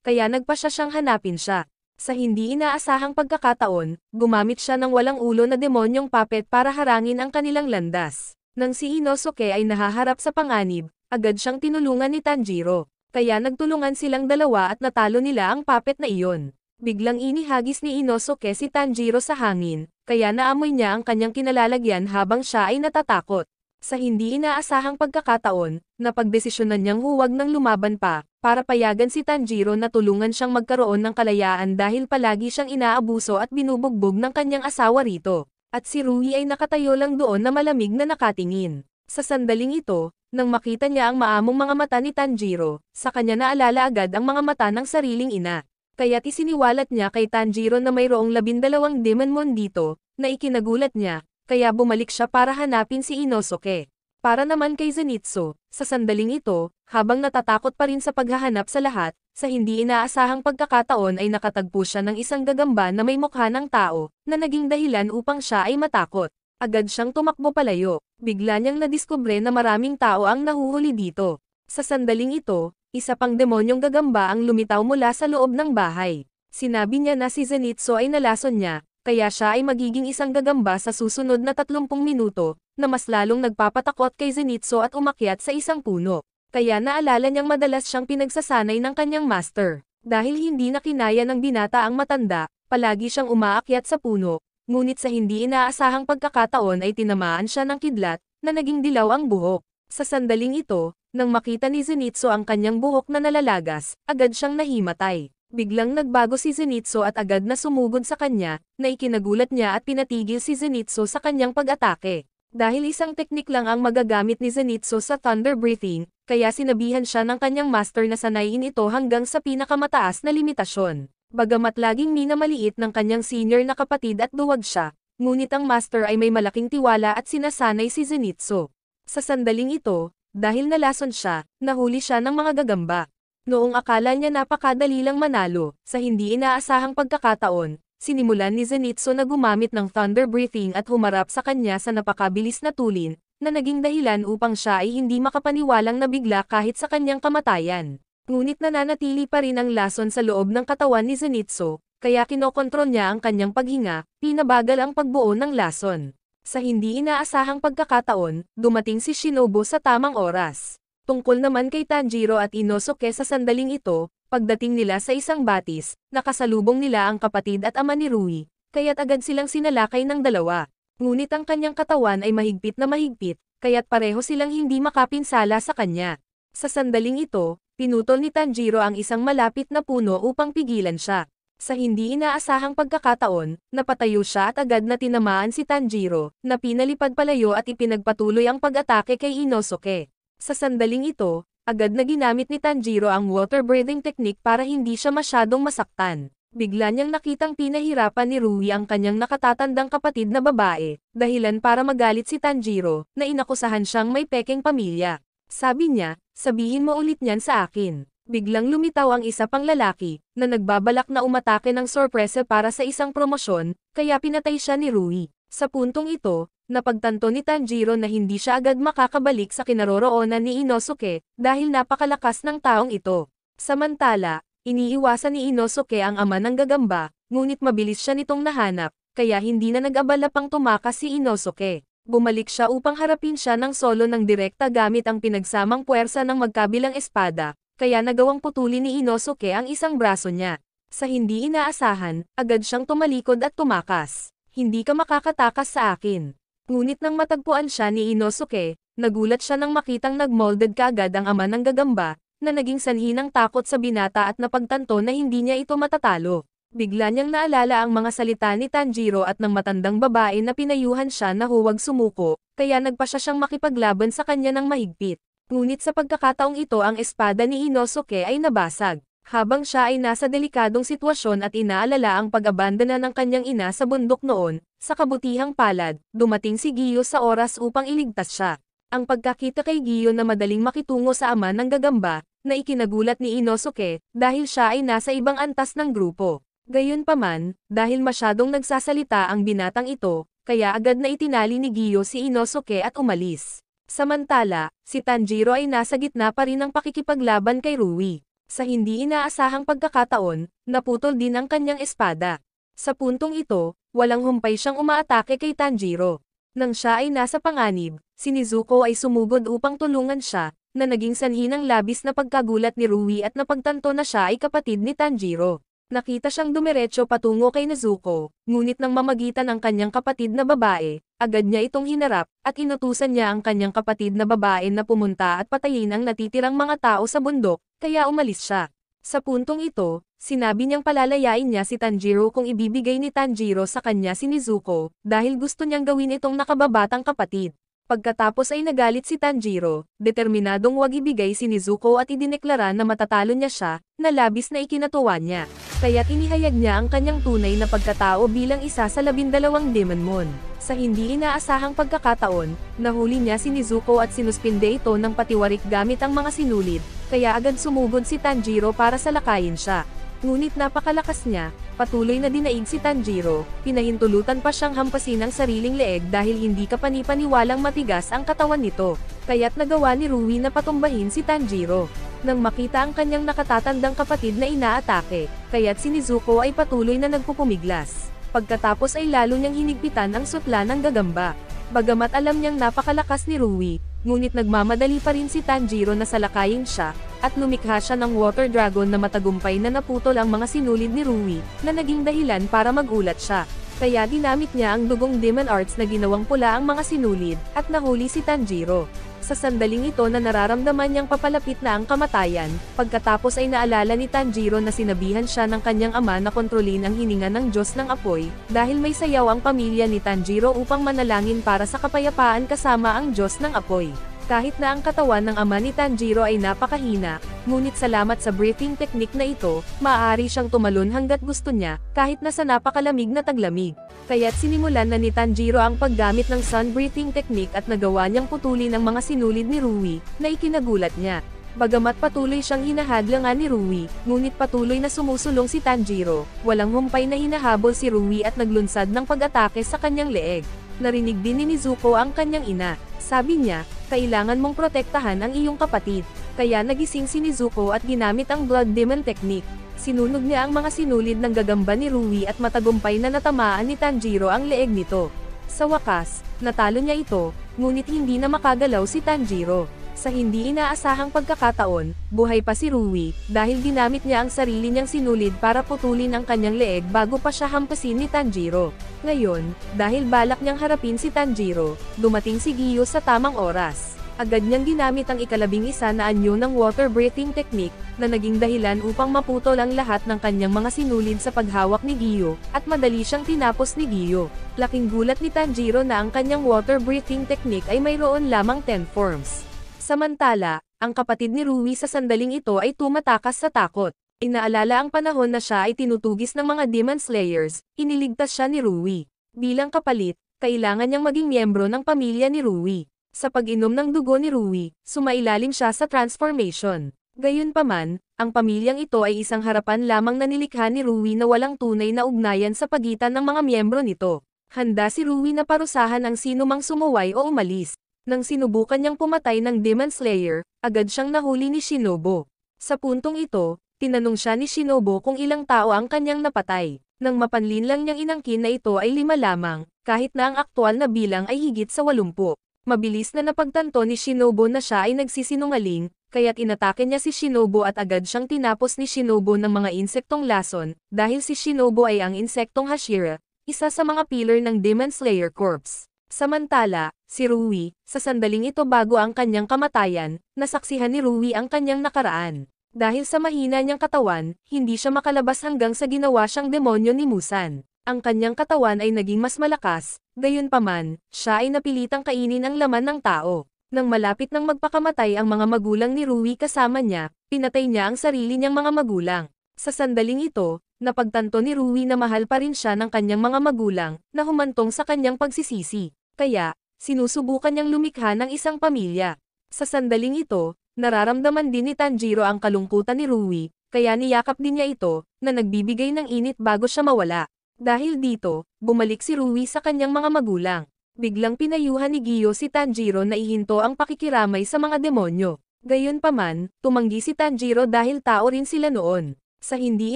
kaya nagpa siya siyang hanapin siya. Sa hindi inaasahang pagkakataon, gumamit siya ng walang ulo na demonyong puppet para harangin ang kanilang landas. Nang si Inosuke ay nahaharap sa panganib, agad siyang tinulungan ni Tanjiro. Kaya nagtulungan silang dalawa at natalo nila ang puppet na iyon. Biglang inihagis ni Inosuke si Tanjiro sa hangin, kaya naamoy niya ang kanyang kinalalagyan habang siya ay natatakot. Sa hindi inaasahang pagkakataon, napagdesisyonan niyang huwag nang lumaban pa, para payagan si Tanjiro na tulungan siyang magkaroon ng kalayaan dahil palagi siyang inaabuso at binubugbog ng kanyang asawa rito. At si Rui ay nakatayo lang doon na malamig na nakatingin. Sa sandaling ito, nang makita niya ang maamong mga mata ni Tanjiro, sa kanya naalala agad ang mga mata ng sariling ina. Kaya't isiniwalat niya kay Tanjiro na mayroong labindalawang demon mon dito, na ikinagulat niya, kaya bumalik siya para hanapin si Inosuke. Para naman kay Zenitsu, sa sandaling ito, habang natatakot pa rin sa paghahanap sa lahat, sa hindi inaasahang pagkakataon ay nakatagpo siya ng isang gagamba na may mukha ng tao, na naging dahilan upang siya ay matakot. Agad siyang tumakbo palayo, bigla niyang nadiskubre na maraming tao ang nahuhuli dito. Sa sandaling ito, isa pang demonyong gagamba ang lumitaw mula sa loob ng bahay. Sinabi niya na si Zenitsu ay nalason niya, kaya siya ay magiging isang gagamba sa susunod na 30 minuto, na mas lalong nagpapatakot kay Zenitsu at umakyat sa isang puno. Kaya naalala niyang madalas siyang pinagsasanay ng kanyang master. Dahil hindi na kinaya ng binata ang matanda, palagi siyang umaakyat sa puno, ngunit sa hindi inaasahang pagkakataon ay tinamaan siya ng kidlat, na naging dilaw ang buhok. Sa sandaling ito, nang makita ni Zenitsu ang kanyang buhok na nalalagas, agad siyang nahimatay. Biglang nagbago si Zenitsu at agad na sumugod sa kanya, na ikinagulat niya at pinatigil si Zenitsu sa kanyang pag-atake. Dahil isang teknik lang ang magagamit ni Zenitsu sa Thunder Breathing, kaya sinabihan siya ng kanyang master na sanayin ito hanggang sa pinakamataas na limitasyon. Bagamat laging minamaliit ng kanyang senior na kapatid at duwag siya, ngunit ang master ay may malaking tiwala at sinasanay si Zenitsu. Sa sandaling ito, dahil nalason siya, nahuli siya ng mga gagamba. Noong akala niya napakadali lang manalo, sa hindi inaasahang pagkakataon, sinimulan ni Zenitsu na gumamit ng thunder breathing at humarap sa kanya sa napakabilis na tulin, na naging dahilan upang siya ay hindi makapaniwalang nabigla kahit sa kanyang kamatayan. Ngunit nananatili pa rin ang lason sa loob ng katawan ni Zenitsu, kaya kinokontrol niya ang kanyang paghinga, pinabagal ang pagbuo ng lason. Sa hindi inaasahang pagkakataon, dumating si Shinobu sa tamang oras. Tungkol naman kay Tanjiro at Inosuke sa sandaling ito, pagdating nila sa isang batis, nakasalubong nila ang kapatid at ama ni Rui, kaya't agad silang sinalakay ng dalawa. Ngunit ang kanyang katawan ay mahigpit na mahigpit, kaya't pareho silang hindi makapinsala sa kanya. Sa sandaling ito, pinutol ni Tanjiro ang isang malapit na puno upang pigilan siya. Sa hindi inaasahang pagkakataon, napatayo siya at agad na tinamaan si Tanjiro, na pinalipad palayo at ipinagpatuloy ang pag-atake kay Inosuke. Sa sandaling ito, agad na ginamit ni Tanjiro ang water breathing technique para hindi siya masyadong masaktan. Bigla niyang nakitang pinahirapan ni Rui ang kanyang nakatatandang kapatid na babae, dahilan para magalit si Tanjiro, na inakusahan siyang may pekeng pamilya. Sabi niya, sabihin mo ulit niyan sa akin. Biglang lumitaw ang isa pang lalaki, na nagbabalak na umatake ng sorpresa para sa isang promosyon, kaya pinatay siya ni Rui. Sa puntong ito, napagtanto ni Tanjiro na hindi siya agad makakabalik sa kinaroroonan ni Inosuke dahil napakalakas ng taong ito. Samantala, iniiwasan ni Inosuke ang ama ng gagamba, ngunit mabilis siya nitong nahanap, kaya hindi na nag-abala pang tumakas si Inosuke. Bumalik siya upang harapin siya ng solo ng direkta gamit ang pinagsamang puwersa ng magkabilang espada, kaya nagawang putulin ni Inosuke ang isang braso niya. Sa hindi inaasahan, agad siyang tumalikod at tumakas hindi ka makakatakas sa akin. Ngunit nang matagpuan siya ni Inosuke, nagulat siya nang makitang nagmolded kaagad ang ama ng gagamba, na naging sanhi ng takot sa binata at napagtanto na hindi niya ito matatalo. Bigla niyang naalala ang mga salita ni Tanjiro at ng matandang babae na pinayuhan siya na huwag sumuko, kaya nagpa siya siyang makipaglaban sa kanya ng mahigpit. Ngunit sa pagkakataong ito ang espada ni Inosuke ay nabasag. Habang siya ay nasa delikadong sitwasyon at inaalala ang pag-abandona ng kanyang ina sa bundok noon, sa kabutihang palad, dumating si Giyo sa oras upang iligtas siya. Ang pagkakita kay Giyo na madaling makitungo sa ama ng gagamba, na ikinagulat ni Inosuke, dahil siya ay nasa ibang antas ng grupo. Gayunpaman, dahil masyadong nagsasalita ang binatang ito, kaya agad na itinali ni Giyo si Inosuke at umalis. Samantala, si Tanjiro ay nasa gitna pa rin ng pakikipaglaban kay Rui. Sa hindi inaasahang pagkakataon, naputol din ang kanyang espada. Sa puntong ito, walang humpay siyang umaatake kay Tanjiro. Nang siya ay nasa panganib, si Nizuko ay sumugod upang tulungan siya, na naging sanhi ng labis na pagkagulat ni Rui at napagtanto na siya ay kapatid ni Tanjiro. Nakita siyang dumiretso patungo kay Nizuko, ngunit nang mamagitan ang kanyang kapatid na babae, agad niya itong hinarap, at inutusan niya ang kanyang kapatid na babae na pumunta at patayin ang natitirang mga tao sa bundok, kaya umalis siya. Sa puntong ito, sinabi niyang palalayain niya si Tanjiro kung ibibigay ni Tanjiro sa kanya si Nizuko, dahil gusto niyang gawin itong nakababatang kapatid. Pagkatapos ay nagalit si Tanjiro, determinadong wag ibigay si Nezuko at idineklara na matatalo niya siya, na labis na ikinatuwa niya. Kaya't inihayag niya ang kanyang tunay na pagkatao bilang isa sa labindalawang Demon Moon. Sa hindi inaasahang pagkakataon, nahuli niya si Nezuko at sinuspinde ito ng patiwarik gamit ang mga sinulid, kaya agad sumugod si Tanjiro para salakayin siya. Ngunit napakalakas niya, patuloy na dinaig si Tanjiro, pinahintulutan pa siyang hampasin ang sariling leeg dahil hindi kapanipaniwalang matigas ang katawan nito, kaya't nagawa ni Rui na patumbahin si Tanjiro. Nang makita ang kanyang nakatatandang kapatid na inaatake, kaya't si Nizuko ay patuloy na nagpupumiglas. Pagkatapos ay lalo niyang hinigpitan ang sutla ng gagamba, Bagamat alam niyang napakalakas ni Rui, ngunit nagmamadali pa rin si Tanjiro na salakayin siya, at lumikha siya ng water dragon na matagumpay na naputol ang mga sinulid ni Rui, na naging dahilan para magulat siya. Kaya dinamit niya ang dugong demon arts na ginawang pula ang mga sinulid, at nahuli si Tanjiro sa sandaling ito na nararamdaman niyang papalapit na ang kamatayan, pagkatapos ay naalala ni Tanjiro na sinabihan siya ng kanyang ama na kontrolin ang hininga ng Diyos ng apoy, dahil may sayaw ang pamilya ni Tanjiro upang manalangin para sa kapayapaan kasama ang Diyos ng apoy. Kahit na ang katawan ng ama ni Tanjiro ay napakahina, ngunit salamat sa breathing technique na ito, maaari siyang tumalon hanggat gusto niya, kahit na sa napakalamig na taglamig. Kaya't sinimulan na ni Tanjiro ang paggamit ng sun breathing technique at nagawa niyang putulin ang mga sinulid ni Rui, na ikinagulat niya. Bagamat patuloy siyang hinahadlangan ni Rui, ngunit patuloy na sumusulong si Tanjiro, walang humpay na hinahabol si Rui at naglunsad ng pag-atake sa kanyang leeg. Narinig din ni Mizuko ang kanyang ina. Sabi niya, kailangan mong protektahan ang iyong kapatid. Kaya nagising si Nizuko at ginamit ang blood demon technique. Sinunog niya ang mga sinulid ng gagamba ni Rui at matagumpay na natamaan ni Tanjiro ang leeg nito. Sa wakas, natalo niya ito, ngunit hindi na makagalaw si Tanjiro. Sa hindi inaasahang pagkakataon, buhay pa si Rui, dahil ginamit niya ang sarili niyang sinulid para putulin ang kanyang leeg bago pa siya hampasin ni Tanjiro. Ngayon, dahil balak niyang harapin si Tanjiro, dumating si Gyo sa tamang oras agad niyang ginamit ang ikalabing isa na anyo ng water breathing technique, na naging dahilan upang maputol ang lahat ng kanyang mga sinulid sa paghawak ni Gio, at madali siyang tinapos ni Gio. Laking gulat ni Tanjiro na ang kanyang water breathing technique ay mayroon lamang 10 forms. Samantala, ang kapatid ni Rui sa sandaling ito ay tumatakas sa takot. Inaalala ang panahon na siya ay tinutugis ng mga Demon Slayers, iniligtas siya ni Rui. Bilang kapalit, kailangan niyang maging miyembro ng pamilya ni Rui. Sa pag-inom ng dugo ni Rui, sumailalim siya sa transformation. Gayunpaman, ang pamilyang ito ay isang harapan lamang na nilikha ni Rui na walang tunay na ugnayan sa pagitan ng mga miyembro nito. Handa si Rui na parusahan ang sino mang sumuway o umalis. Nang sinubukan niyang pumatay ng Demon Slayer, agad siyang nahuli ni Shinobo. Sa puntong ito, tinanong siya ni Shinobo kung ilang tao ang kanyang napatay. Nang mapanlin lang niyang inangkin na ito ay lima lamang, kahit na ang aktual na bilang ay higit sa walumpu. Mabilis na napagtanto ni Shinobo na siya ay nagsisinungaling, kaya't inatake niya si Shinobo at agad siyang tinapos ni Shinobo ng mga insektong lason, dahil si Shinobo ay ang insektong Hashira, isa sa mga pillar ng Demon Slayer Corps. Samantala, si Rui, sa sandaling ito bago ang kanyang kamatayan, nasaksihan ni Rui ang kanyang nakaraan. Dahil sa mahina niyang katawan, hindi siya makalabas hanggang sa ginawa siyang demonyo ni Musan. Ang kanyang katawan ay naging mas malakas, gayunpaman, siya ay napilitang kainin ang laman ng tao. Nang malapit ng magpakamatay ang mga magulang ni Rui kasama niya, pinatay niya ang sarili niyang mga magulang. Sa sandaling ito, napagtanto ni Rui na mahal pa rin siya ng kanyang mga magulang, na humantong sa kanyang pagsisisi. Kaya, sinusubukan niyang lumikha ng isang pamilya. Sa sandaling ito, nararamdaman din ni Tanjiro ang kalungkutan ni Rui, kaya niyakap din niya ito, na nagbibigay ng init bago siya mawala. Dahil dito, bumalik si Rui sa kanyang mga magulang. Biglang pinayuhan ni Giyo si Tanjiro na ihinto ang pakikiramay sa mga demonyo. Gayunpaman, tumanggi si Tanjiro dahil tao rin sila noon. Sa hindi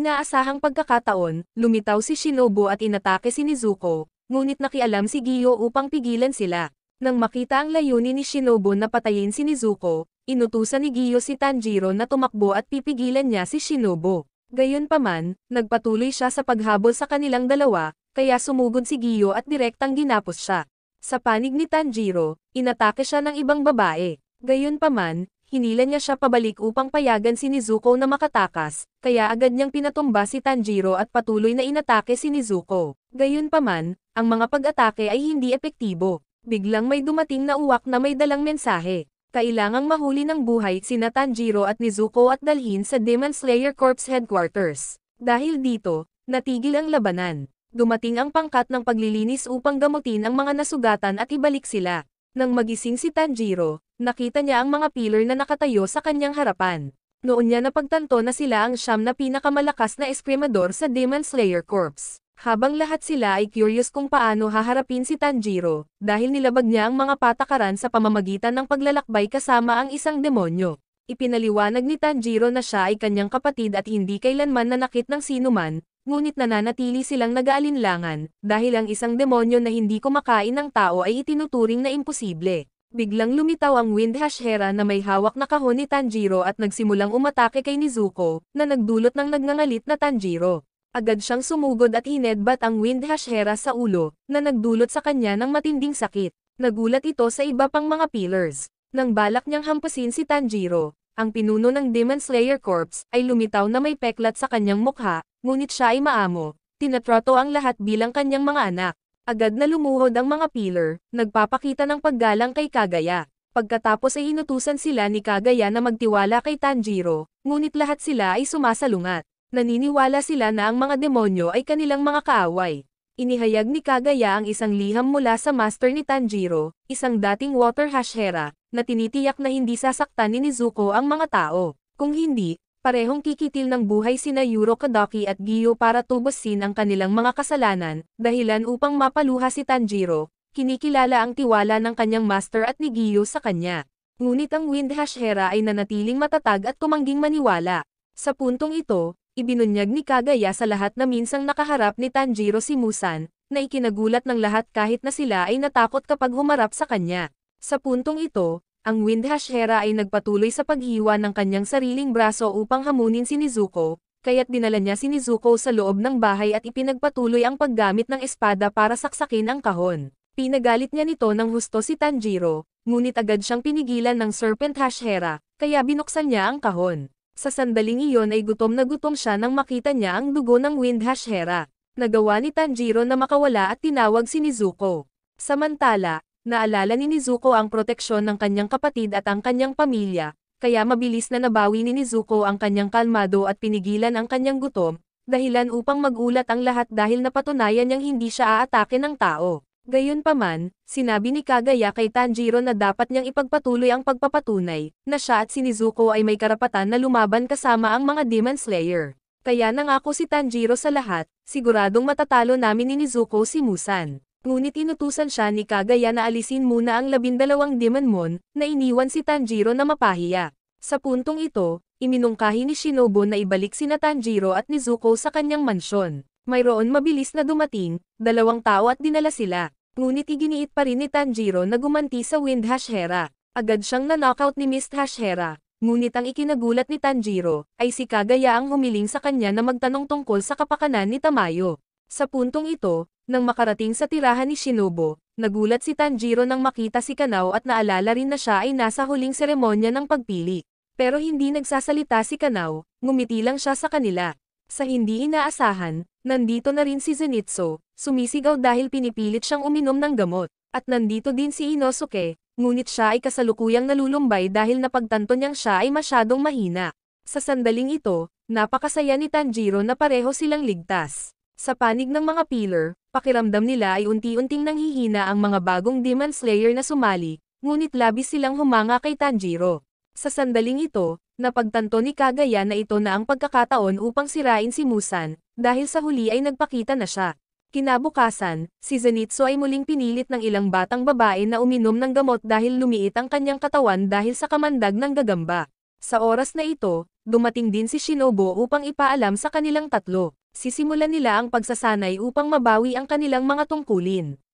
inaasahang pagkakataon, lumitaw si Shinobu at inatake si Nizuko, ngunit nakialam si Giyo upang pigilan sila. Nang makita ang layunin ni Shinobu na patayin si Nezuko, inutusan ni Giyo si Tanjiro na tumakbo at pipigilan niya si Shinobu. Gayunpaman, nagpatuloy siya sa paghabol sa kanilang dalawa, kaya sumugod si Giyo at direktang ginapos siya. Sa panig ni Tanjiro, inatake siya ng ibang babae. Gayunpaman, hinila niya siya pabalik upang payagan si Nezuko na makatakas, kaya agad niyang pinatumba si Tanjiro at patuloy na inatake si Nezuko. Gayunpaman, ang mga pag-atake ay hindi epektibo. Biglang may dumating na uwak na may dalang mensahe. Kailangang mahuli ng buhay sina Tanjiro at Nezuko at dalhin sa Demon Slayer Corps Headquarters. Dahil dito, natigil ang labanan. Dumating ang pangkat ng paglilinis upang gamutin ang mga nasugatan at ibalik sila. Nang magising si Tanjiro, nakita niya ang mga pillar na nakatayo sa kanyang harapan. Noon niya napagtanto na sila ang siyam na pinakamalakas na eskrimador sa Demon Slayer Corps. Habang lahat sila ay curious kung paano haharapin si Tanjiro, dahil nilabag niya ang mga patakaran sa pamamagitan ng paglalakbay kasama ang isang demonyo. Ipinaliwanag ni Tanjiro na siya ay kanyang kapatid at hindi kailanman nanakit ng sinuman, ngunit nananatili silang nag-aalinlangan, dahil ang isang demonyo na hindi kumakain ng tao ay itinuturing na imposible. Biglang lumitaw ang Wind Hashera na may hawak na kahon ni Tanjiro at nagsimulang umatake kay Nizuko, na nagdulot ng nagngangalit na Tanjiro agad siyang sumugod at hinedbat ang wind hashera sa ulo, na nagdulot sa kanya ng matinding sakit. Nagulat ito sa iba pang mga pillars. Nang balak niyang hampusin si Tanjiro, ang pinuno ng Demon Slayer Corps ay lumitaw na may peklat sa kanyang mukha, ngunit siya ay maamo. Tinatroto ang lahat bilang kanyang mga anak. Agad na lumuhod ang mga pillar, nagpapakita ng paggalang kay Kagaya. Pagkatapos ay inutusan sila ni Kagaya na magtiwala kay Tanjiro, ngunit lahat sila ay sumasalungat. Naniniwala sila na ang mga demonyo ay kanilang mga kaaway. Inihayag ni Kagaya ang isang liham mula sa master ni Tanjiro, isang dating water hashera, na tinitiyak na hindi sasaktan ni Nezuko ang mga tao. Kung hindi, parehong kikitil ng buhay sina Yuro Kadaki at Gyo para tubusin ang kanilang mga kasalanan, dahilan upang mapaluha si Tanjiro, kinikilala ang tiwala ng kanyang master at ni Gyo sa kanya. Ngunit ang Wind Hashera ay nanatiling matatag at kumangging maniwala. Sa puntong ito, ibinunyag ni Kagaya sa lahat na minsang nakaharap ni Tanjiro si Musan, na ikinagulat ng lahat kahit na sila ay natakot kapag humarap sa kanya. Sa puntong ito, ang Wind Hashera ay nagpatuloy sa paghiwa ng kanyang sariling braso upang hamunin si Nizuko, kaya't dinala niya si Nizuko sa loob ng bahay at ipinagpatuloy ang paggamit ng espada para saksakin ang kahon. Pinagalit niya nito ng husto si Tanjiro, ngunit agad siyang pinigilan ng Serpent Hashera, kaya binuksan niya ang kahon. Sa sandaling iyon ay gutom na gutom siya nang makita niya ang dugo ng Windhash Hera. Nagawa ni Tanjiro na makawala at tinawag si Nizuko. Samantala, naalala ni Nizuko ang proteksyon ng kanyang kapatid at ang kanyang pamilya, kaya mabilis na nabawi ni Nizuko ang kanyang kalmado at pinigilan ang kanyang gutom, dahilan upang magulat ang lahat dahil napatunayan niyang hindi siya aatake ng tao. Gayunpaman, sinabi ni Kagaya kay Tanjiro na dapat niyang ipagpatuloy ang pagpapatunay na siya at si Nizuko ay may karapatan na lumaban kasama ang mga Demon Slayer. Kaya nangako si Tanjiro sa lahat, siguradong matatalo namin ni Nizuko si Musan. Ngunit inutusan siya ni Kagaya na alisin muna ang labindalawang Demon Mon na iniwan si Tanjiro na mapahiya. Sa puntong ito, iminungkahi ni Shinobu na ibalik sina Tanjiro at Nizuko sa kanyang mansyon. Mayroon mabilis na dumating, dalawang tao at dinala sila. Ngunit iginiit pa rin ni Tanjiro na gumanti sa Wind Hashera. Agad siyang na-knockout ni Mist Hashera. Ngunit ang ikinagulat ni Tanjiro, ay si Kagaya ang humiling sa kanya na magtanong tungkol sa kapakanan ni Tamayo. Sa puntong ito, nang makarating sa tirahan ni Shinobo, nagulat si Tanjiro nang makita si Kanao at naalala rin na siya ay nasa huling seremonya ng pagpili. Pero hindi nagsasalita si Kanao, ngumiti lang siya sa kanila. Sa hindi inaasahan, Nandito na rin si Zenitsu, sumisigaw dahil pinipilit siyang uminom ng gamot. At nandito din si Inosuke, ngunit siya ay kasalukuyang nalulumbay dahil napagtanto niyang siya ay masyadong mahina. Sa sandaling ito, napakasaya ni Tanjiro na pareho silang ligtas. Sa panig ng mga pillar, pakiramdam nila ay unti-unting nanghihina ang mga bagong Demon Slayer na sumali, ngunit labis silang humanga kay Tanjiro. Sa sandaling ito, napagtanto ni Kagaya na ito na ang pagkakataon upang sirain si Musan, dahil sa huli ay nagpakita na siya. Kinabukasan, si Zenitsu ay muling pinilit ng ilang batang babae na uminom ng gamot dahil lumiit ang kanyang katawan dahil sa kamandag ng gagamba. Sa oras na ito, dumating din si Shinobu upang ipaalam sa kanilang tatlo. Sisimulan nila ang pagsasanay upang mabawi ang kanilang mga tungkulin.